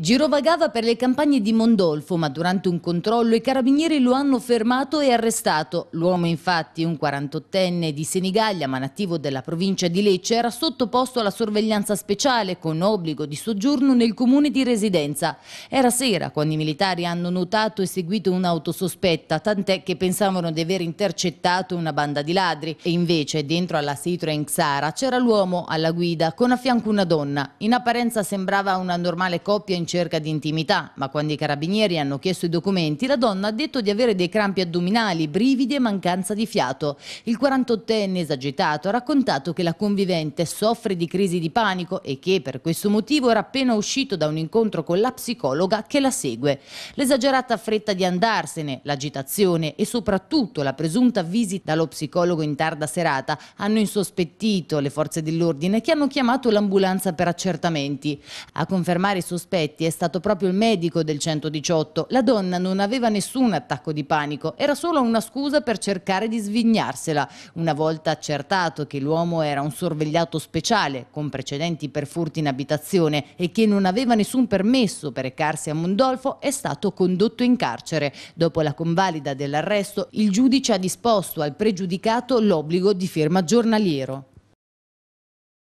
Girovagava per le campagne di Mondolfo, ma durante un controllo i carabinieri lo hanno fermato e arrestato. L'uomo, infatti, un 48enne di Senigallia, ma nativo della provincia di Lecce, era sottoposto alla sorveglianza speciale con obbligo di soggiorno nel comune di residenza. Era sera quando i militari hanno notato e seguito un'auto sospetta, tant'è che pensavano di aver intercettato una banda di ladri. E invece, dentro alla Citroen Xara, c'era l'uomo alla guida, con a fianco una donna. In apparenza sembrava una normale coppia in cerca di intimità, ma quando i carabinieri hanno chiesto i documenti la donna ha detto di avere dei crampi addominali, brividi e mancanza di fiato. Il 48enne esagitato ha raccontato che la convivente soffre di crisi di panico e che per questo motivo era appena uscito da un incontro con la psicologa che la segue. L'esagerata fretta di andarsene, l'agitazione e soprattutto la presunta visita allo psicologo in tarda serata hanno insospettito le forze dell'ordine che hanno chiamato l'ambulanza per accertamenti. A confermare i sospetti sospetti è stato proprio il medico del 118. La donna non aveva nessun attacco di panico, era solo una scusa per cercare di svignarsela. Una volta accertato che l'uomo era un sorvegliato speciale, con precedenti per furti in abitazione e che non aveva nessun permesso per recarsi a Mondolfo, è stato condotto in carcere. Dopo la convalida dell'arresto, il giudice ha disposto al pregiudicato l'obbligo di firma giornaliero.